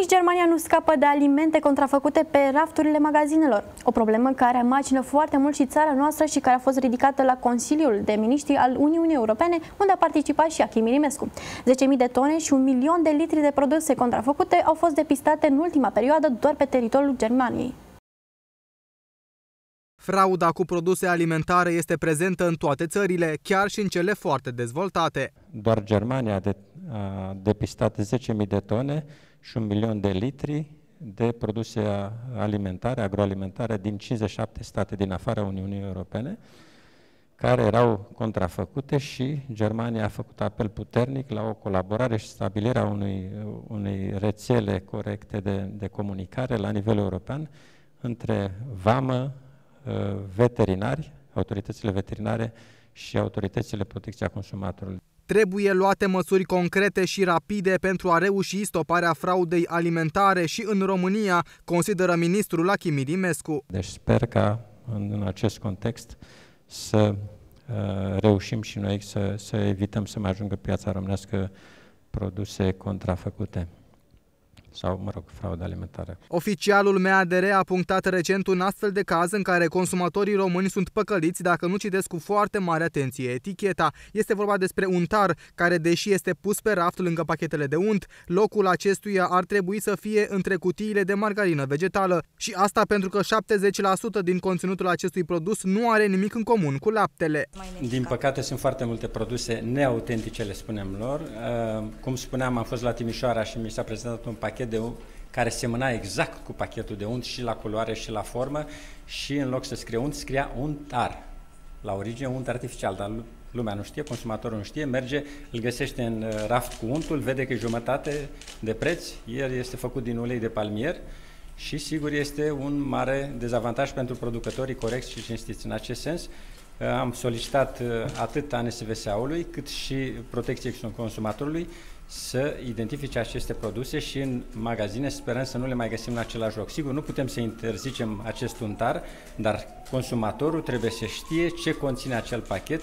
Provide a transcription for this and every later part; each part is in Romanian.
Nici Germania nu scapă de alimente contrafăcute pe rafturile magazinelor. O problemă care macină foarte mult și țara noastră și care a fost ridicată la Consiliul de Miniștri al Uniunii Europene, unde a participat și Achim Mirimescu. 10.000 de tone și un milion de litri de produse contrafăcute au fost depistate în ultima perioadă doar pe teritoriul Germaniei. Frauda cu produse alimentare este prezentă în toate țările, chiar și în cele foarte dezvoltate. Doar Germania a depistat 10.000 de tone și un milion de litri de produse alimentare, agroalimentare din 57 state din afara Uniunii Europene, care erau contrafăcute și Germania a făcut apel puternic la o colaborare și stabilirea unui, unei rețele corecte de, de comunicare la nivel european între vamă, Uh, veterinari, autoritățile veterinare și autoritățile protecția consumatorului. Trebuie luate măsuri concrete și rapide pentru a reuși stoparea fraudei alimentare și în România, consideră ministrul Achim Dimescu. Deci sper ca în acest context să uh, reușim și noi să, să evităm să mai ajungă piața românească produse contrafăcute sau, mă rog, fraudă alimentară. Oficialul MADR a punctat recent un astfel de caz în care consumatorii români sunt păcăliți dacă nu citesc cu foarte mare atenție eticheta. Este vorba despre un tar care, deși este pus pe raft lângă pachetele de unt, locul acestuia ar trebui să fie între cutiile de margarină vegetală. Și asta pentru că 70% din conținutul acestui produs nu are nimic în comun cu laptele. Din păcate sunt foarte multe produse neautentice, le spunem lor. Cum spuneam, am fost la Timișoara și mi s-a prezentat un pachet pachet de care semăna exact cu pachetul de unt și la culoare și la formă și în loc să scrie unt, scria untar. La origine unt artificial, dar lumea nu știe, consumatorul nu știe, merge, îl găsește în uh, raft cu untul, vede că e jumătate de preț, el este făcut din ulei de palmier și sigur este un mare dezavantaj pentru producătorii corecți și cinstiți. În acest sens, Uh, am solicitat uh, atât ANSVSA-ului cât și protecție Consumatorului să identifice aceste produse și în magazine sperăm să nu le mai găsim în același loc. Sigur, nu putem să interzicem acest untar, dar consumatorul trebuie să știe ce conține acel pachet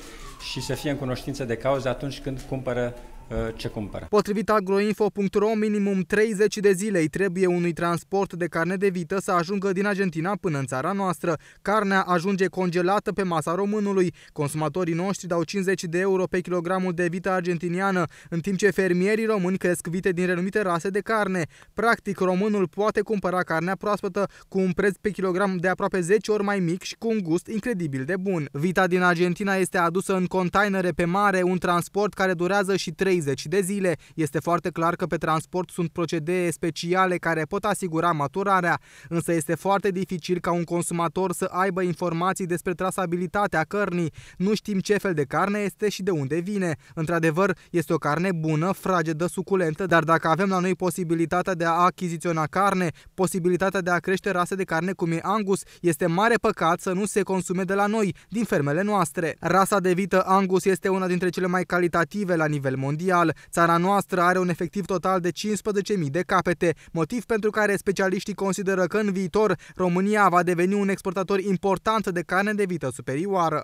și să fie în cunoștință de cauză atunci când cumpără Uh, ce cumpără. Potrivit agroinfo.ro, minimum 30 de zile îi trebuie unui transport de carne de vită să ajungă din Argentina până în țara noastră. Carnea ajunge congelată pe masa românului. Consumatorii noștri dau 50 de euro pe kilogramul de vită argentiniană, în timp ce fermierii români cresc vite din renumite rase de carne. Practic, românul poate cumpăra carnea proaspătă cu un preț pe kilogram de aproape 10 ori mai mic și cu un gust incredibil de bun. Vita din Argentina este adusă în containere pe mare, un transport care durează și 3 30 de zile. Este foarte clar că pe transport sunt procedee speciale care pot asigura maturarea, însă este foarte dificil ca un consumator să aibă informații despre trasabilitatea cărnii. Nu știm ce fel de carne este și de unde vine. Într-adevăr, este o carne bună, fragedă, suculentă, dar dacă avem la noi posibilitatea de a achiziționa carne, posibilitatea de a crește rase de carne cum e Angus, este mare păcat să nu se consume de la noi, din fermele noastre. Rasa de vită Angus este una dintre cele mai calitative la nivel mondial mondial. Țara noastră are un efectiv total de 15.000 de capete, motiv pentru care specialiștii consideră că în viitor România va deveni un exportator important de carne de vită superioară.